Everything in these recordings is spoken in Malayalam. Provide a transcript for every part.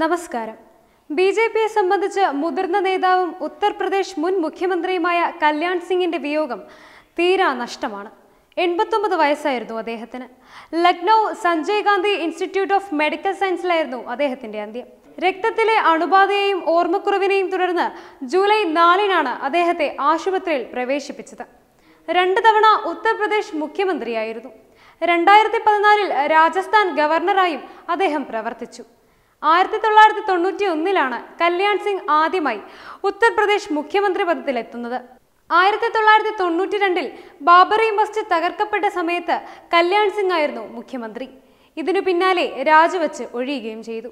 നമസ്കാരം ബി ജെ പിയെ സംബന്ധിച്ച് മുതിർന്ന നേതാവും ഉത്തർപ്രദേശ് മുൻ മുഖ്യമന്ത്രിയുമായ കല്യാൺ സിംഗിന്റെ വിയോഗം തീരാ നഷ്ടമാണ് എൺപത്തൊമ്പത് വയസ്സായിരുന്നു അദ്ദേഹത്തിന് Lucknow Sanjay Gandhi institute of medical സയൻസിലായിരുന്നു അദ്ദേഹത്തിന്റെ അന്ത്യം രക്തത്തിലെ അണുബാധയെയും ഓർമ്മക്കുറവിനെയും തുടർന്ന് ജൂലൈ നാലിനാണ് അദ്ദേഹത്തെ ആശുപത്രിയിൽ പ്രവേശിപ്പിച്ചത് രണ്ട് തവണ ഉത്തർപ്രദേശ് മുഖ്യമന്ത്രിയായിരുന്നു രണ്ടായിരത്തി പതിനാലിൽ രാജസ്ഥാൻ ഗവർണറായും അദ്ദേഹം പ്രവർത്തിച്ചു ആയിരത്തി തൊള്ളായിരത്തി തൊണ്ണൂറ്റി ഒന്നിലാണ് കല്യാൺ സിംഗ് ആദ്യമായി ഉത്തർപ്രദേശ് മുഖ്യമന്ത്രി പദത്തിലെത്തുന്നത് ആയിരത്തി തൊള്ളായിരത്തി തൊണ്ണൂറ്റി രണ്ടിൽ ബാബറി മസ്ജിദ് തകർക്കപ്പെട്ട സമയത്ത് കല്യാൺ സിംഗ് ആയിരുന്നു മുഖ്യമന്ത്രി ഇതിനു പിന്നാലെ രാജിവെച്ച് ഒഴിയുകയും ചെയ്തു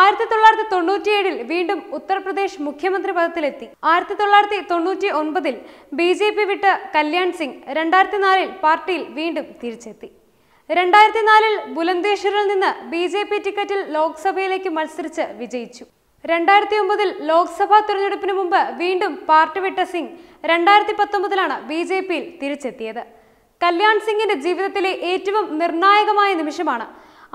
ആയിരത്തി തൊള്ളായിരത്തി തൊണ്ണൂറ്റിയേഴിൽ വീണ്ടും ഉത്തർപ്രദേശ് മുഖ്യമന്ത്രി പദത്തിലെത്തി ആയിരത്തി തൊള്ളായിരത്തി തൊണ്ണൂറ്റി ഒൻപതിൽ ബി ജെ പി വിട്ട് കല്യാൺ സിംഗ് രണ്ടായിരത്തി നാലിൽ പാർട്ടിയിൽ വീണ്ടും തിരിച്ചെത്തി രണ്ടായിരത്തി നാലിൽ ബുലന്ദേശ്വറിൽ നിന്ന് ബി ജെ പി ടിക്കറ്റിൽ ലോക്സഭയിലേക്ക് മത്സരിച്ച് വിജയിച്ചു രണ്ടായിരത്തി ഒമ്പതിൽ ലോക്സഭാ തെരഞ്ഞെടുപ്പിന് മുമ്പ് വീണ്ടും പാർട്ടി വിട്ട സിംഗ് രണ്ടായിരത്തി പത്തൊമ്പതിലാണ് ബി ജെ പിയിൽ തിരിച്ചെത്തിയത് കല്യാൺ സിംഗിന്റെ ജീവിതത്തിലെ ഏറ്റവും നിർണായകമായ നിമിഷമാണ്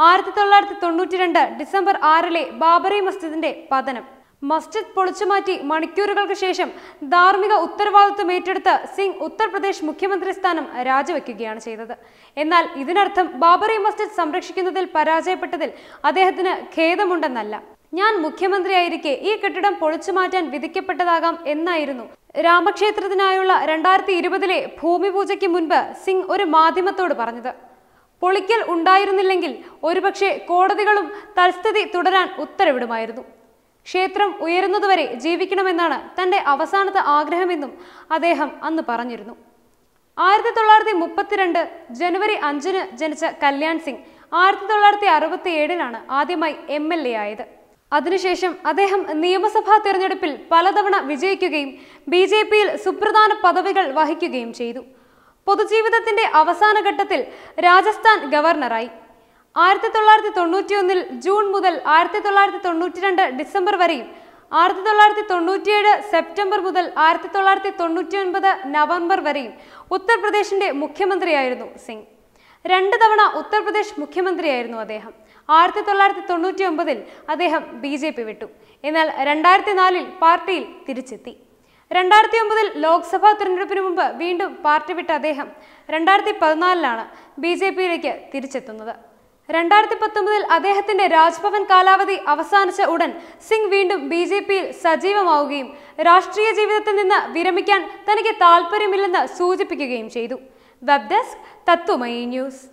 ആയിരത്തി തൊള്ളായിരത്തി തൊണ്ണൂറ്റി രണ്ട് ഡിസംബർ ആറിലെ ബാബറി മസ്ജിദിന്റെ പതനം മസ്ജിദ് പൊളിച്ചുമാറ്റി മണിക്കൂറുകൾക്ക് ശേഷം ധാർമ്മിക ഉത്തരവാദിത്വം ഏറ്റെടുത്ത് സിംഗ് ഉത്തർപ്രദേശ് മുഖ്യമന്ത്രി സ്ഥാനം രാജിവെക്കുകയാണ് ചെയ്തത് എന്നാൽ ഇതിനർത്ഥം ബാബറി മസ്ജിദ് സംരക്ഷിക്കുന്നതിൽ പരാജയപ്പെട്ടതിൽ അദ്ദേഹത്തിന് ഖേദമുണ്ടെന്നല്ല ഞാൻ മുഖ്യമന്ത്രിയായിരിക്കെ ഈ കെട്ടിടം പൊളിച്ചു മാറ്റാൻ വിധിക്കപ്പെട്ടതാകാം എന്നായിരുന്നു രാമക്ഷേത്രത്തിനായുള്ള രണ്ടായിരത്തി ഇരുപതിലെ ഭൂമി പൂജയ്ക്ക് മുൻപ് സിംഗ് ഒരു മാധ്യമത്തോട് പറഞ്ഞത് പൊളിക്കൽ ഉണ്ടായിരുന്നില്ലെങ്കിൽ ഒരുപക്ഷെ കോടതികളും തൽസ്ഥിതി തുടരാൻ ഉത്തരവിടുമായിരുന്നു ക്ഷേത്രം ഉയരുന്നതുവരെ ജീവിക്കണമെന്നാണ് തൻ്റെ അവസാനത്തെ ആഗ്രഹമെന്നും അദ്ദേഹം അന്ന് പറഞ്ഞിരുന്നു ആയിരത്തി തൊള്ളായിരത്തി മുപ്പത്തിരണ്ട് ജനുവരി അഞ്ചിന് ജനിച്ച കല്യാൺ സിംഗ് ആയിരത്തി തൊള്ളായിരത്തി അറുപത്തി ഏഴിലാണ് ആദ്യമായി എം എൽ എ ആയത് അതിനുശേഷം അദ്ദേഹം നിയമസഭാ തിരഞ്ഞെടുപ്പിൽ പലതവണ വിജയിക്കുകയും ബി ജെ പിയിൽ സുപ്രധാന പദവികൾ വഹിക്കുകയും ചെയ്തു പൊതുജീവിതത്തിന്റെ അവസാന ഘട്ടത്തിൽ രാജസ്ഥാൻ ഗവർണറായി ആയിരത്തി തൊള്ളായിരത്തി തൊണ്ണൂറ്റി ഒന്നിൽ ജൂൺ മുതൽ ആയിരത്തി തൊള്ളായിരത്തി തൊണ്ണൂറ്റി രണ്ട് ഡിസംബർ വരെയും ആയിരത്തി തൊള്ളായിരത്തി തൊണ്ണൂറ്റിയേഴ് സെപ്റ്റംബർ മുതൽ ആയിരത്തി തൊള്ളായിരത്തി തൊണ്ണൂറ്റി ഒൻപത് നവംബർ വരെയും ഉത്തർപ്രദേശിന്റെ മുഖ്യമന്ത്രിയായിരുന്നു സിംഗ് രണ്ട് തവണ ഉത്തർപ്രദേശ് മുഖ്യമന്ത്രിയായിരുന്നു അദ്ദേഹം ആയിരത്തി തൊള്ളായിരത്തി തൊണ്ണൂറ്റി ഒമ്പതിൽ അദ്ദേഹം ബി ജെ പി വിട്ടു എന്നാൽ രണ്ടായിരത്തി നാലിൽ പാർട്ടിയിൽ തിരിച്ചെത്തി രണ്ടായിരത്തി ഒമ്പതിൽ ലോക്സഭാ തിരഞ്ഞെടുപ്പിന് മുമ്പ് വീണ്ടും പാർട്ടി വിട്ട അദ്ദേഹം രണ്ടായിരത്തി പതിനാലിലാണ് ബി ജെ പിയിലേക്ക് തിരിച്ചെത്തുന്നത് രണ്ടായിരത്തി പത്തൊമ്പതിൽ അദ്ദേഹത്തിന്റെ രാജ്ഭവൻ കാലാവധി അവസാനിച്ച ഉടൻ സിംഗ് വീണ്ടും ബി ജെ പിയിൽ സജീവമാവുകയും രാഷ്ട്രീയ ജീവിതത്തിൽ നിന്ന് വിരമിക്കാൻ തനിക്ക് താല്പര്യമില്ലെന്ന് സൂചിപ്പിക്കുകയും ചെയ്തു വെബ് ഡെസ്ക് തത്വമയി ന്യൂസ്